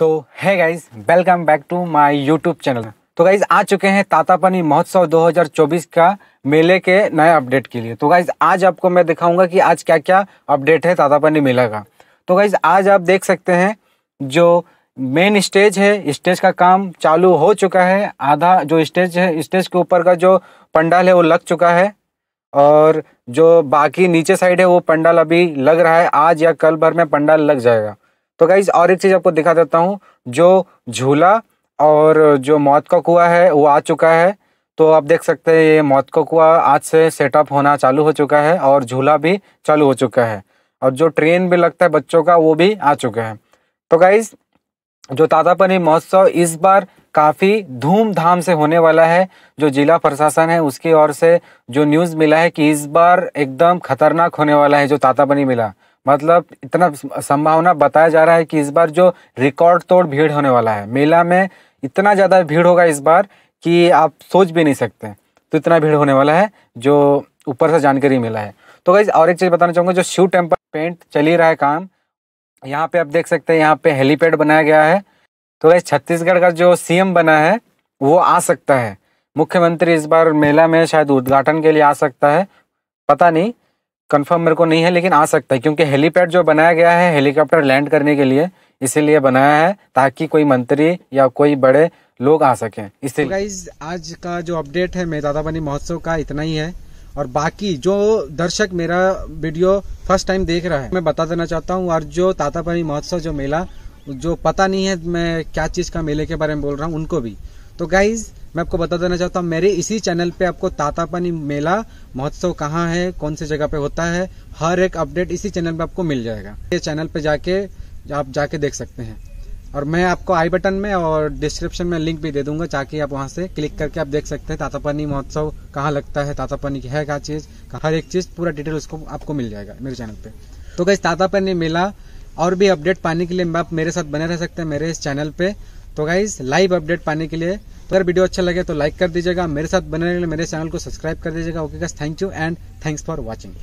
तो है guys welcome back to my YouTube channel तो गाइज आ चुके हैं तातापनी महोत्सव 2024 का मेले के नए अपडेट के लिए तो गाइज आज आपको मैं दिखाऊंगा कि आज क्या क्या अपडेट है तातापनी मेला का तो गाइज आज आप देख सकते हैं जो मेन स्टेज है स्टेज का काम चालू हो चुका है आधा जो स्टेज है स्टेज के ऊपर का जो पंडाल है वो लग चुका है और जो बाकी नीचे साइड है वो पंडाल अभी लग रहा है आज या कल भर में पंडाल लग जाएगा तो गाइज और एक चीज़ आपको दिखा देता हूँ जो झूला और जो मौत का कुआ है वो आ चुका है तो आप देख सकते हैं ये मौत का कुआ आज से सेटअप होना चालू हो चुका है और झूला भी चालू हो चुका है और जो ट्रेन भी लगता है बच्चों का वो भी आ चुका है तो गाइज़ जो तातापनी महोत्सव इस बार काफ़ी धूमधाम से होने वाला है जो जिला प्रशासन है उसकी ओर से जो न्यूज़ मिला है कि इस बार एकदम खतरनाक होने वाला है जो तातापनी मिला मतलब इतना संभावना बताया जा रहा है कि इस बार जो रिकॉर्ड तोड़ भीड़ होने वाला है मेला में इतना ज़्यादा भीड़ होगा इस बार कि आप सोच भी नहीं सकते तो इतना भीड़ होने वाला है जो ऊपर से जानकारी मिला है तो गाइज और एक चीज़ बताना चाहूँगा जो शिव टेम्पल पेंट चल ही रहा है काम यहाँ पे आप देख सकते हैं यहाँ पे हेलीपैड बनाया गया है तो गाइज छत्तीसगढ़ का जो सीएम बना है वो आ सकता है मुख्यमंत्री इस बार मेला में शायद उद्घाटन के लिए आ सकता है पता नहीं कंफर्म मेरे को नहीं है लेकिन आ सकता है क्योंकि हेलीपैड जो बनाया गया है हेलीकॉप्टर लैंड करने के लिए इसीलिए बनाया है ताकि कोई मंत्री या कोई बड़े लोग आ सकें इससे गाइज तो आज का जो अपडेट है मेरे दादा बनी महोत्सव का इतना ही है और बाकी जो दर्शक मेरा वीडियो फर्स्ट टाइम देख रहा है मैं बता देना चाहता हूँ और जो तातापानी महोत्सव जो मेला जो पता नहीं है मैं क्या चीज़ का मेले के बारे में बोल रहा हूँ उनको भी तो गाइज मैं आपको बता देना चाहता हूँ मेरे इसी चैनल पे आपको पानी मेला महोत्सव कहाँ है कौन सी जगह पे होता है हर एक अपडेट इसी चैनल पे आपको मिल जाएगा ये चैनल पे जाके आप जाके देख सकते हैं और मैं आपको आई बटन में और डिस्क्रिप्शन में लिंक भी दे दूंगा ताकि आप वहाँ से क्लिक करके आप देख सकते हैं तातापानी महोत्सव कहाँ लगता है तातापानी है क्या चीज़ हर एक चीज़ पूरा डिटेल उसको आपको मिल जाएगा मेरे चैनल पे तो ताता तातापानी मेला और भी अपडेट पाने के लिए आप मेरे साथ बने रह सकते हैं मेरे इस चैनल पे तो गाइज लाइव अपडेट पाने के लिए अगर वीडियो अच्छा लगे तो लाइक कर दीजिएगा मेरे साथ बने रहने मेरे चैनल को सब्सक्राइब कर दीजिएगा okay guys thank you and thanks for watching